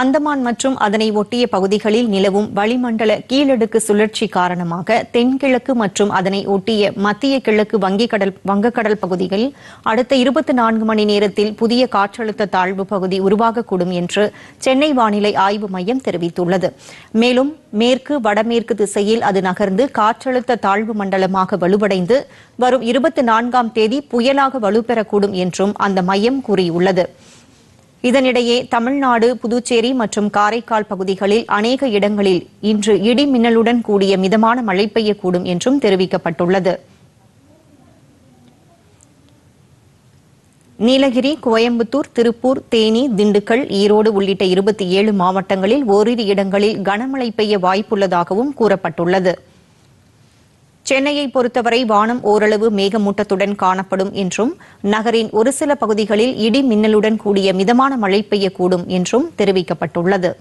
அந்தமான் மற்றும் அதனை ஒட்டிய பகுதிகளில் நிலவும் வளிமண்டல கீழடுக்கு சுழற்சி காரணமாக தென்கிழக்கு மற்றும் அதனை ஒட்டிய மத்திய கிழக்கு வங்கிக்கடல் வங்கக்கடல் பகுதிகளில் அடுத்த இருபத்தி நான்கு மணி நேரத்தில் புதிய காற்றழுத்த தாழ்வு பகுதி உருவாகக்கூடும் என்று சென்னை வானிலை ஆய்வு மையம் தெரிவித்துள்ளது மேலும் மேற்கு வடமேற்கு திசையில் அது நகர்ந்து காற்றழுத்த தாழ்வு மண்டலமாக வலுவடைந்து வரும் இருபத்தி நான்காம் தேதி புயலாக வலுப்பெறக்கூடும் என்றும் அந்த மையம் கூறியுள்ளது இதனிடையே தமிழ்நாடு புதுச்சேரி மற்றும் காரைக்கால் பகுதிகளில் அநேக இடங்களில் இன்று இடி மின்னலுடன் கூடிய மிதமான மழை பெய்யக்கூடும் என்றும் தெரிவிக்கப்பட்டுள்ளது நீலகிரி கோயம்புத்தூர் திருப்பூர் தேனி திண்டுக்கல் ஈரோடு உள்ளிட்ட இருபத்தி ஏழு மாவட்டங்களில் ஓரிரு இடங்களில் கனமழை பெய்ய வாய்ப்புள்ளதாகவும் கூறப்பட்டுள்ளது சென்னையை பொறுத்தவரை வானம் ஓரளவு மேகமூட்டத்துடன் காணப்படும் என்றும் நகரின் ஒரு சில பகுதிகளில் இடி மின்னலுடன் கூடிய மிதமான மழை பெய்யக்கூடும் என்றும் தெரிவிக்கப்பட்டுள்ளது